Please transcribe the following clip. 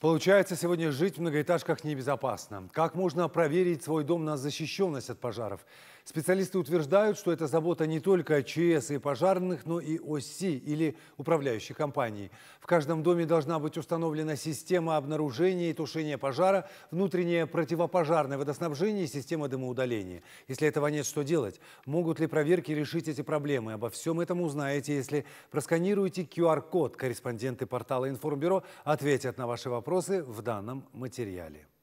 Получается, сегодня жить в многоэтажках небезопасно. Как можно проверить свой дом на защищенность от пожаров? Специалисты утверждают, что это забота не только о ЧС и пожарных, но и ОСИ или управляющей компании. В каждом доме должна быть установлена система обнаружения и тушения пожара, внутреннее противопожарное водоснабжение и система дымоудаления. Если этого нет, что делать? Могут ли проверки решить эти проблемы? Обо всем этом узнаете, если просканируете QR-код. Корреспонденты портала Информбюро ответят на ваши вопросы вопросы в данном материале.